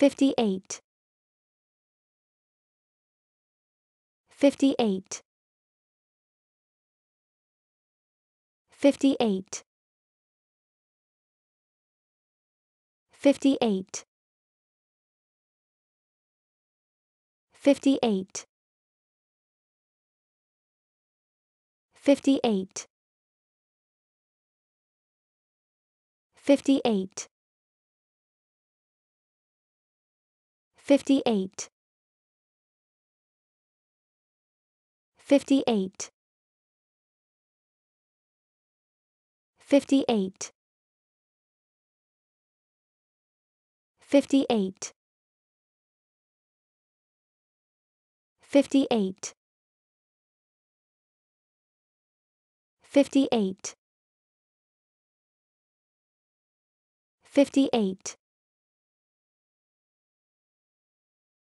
58 58 58 58 58 58 58 58 58 58 58 58 58 58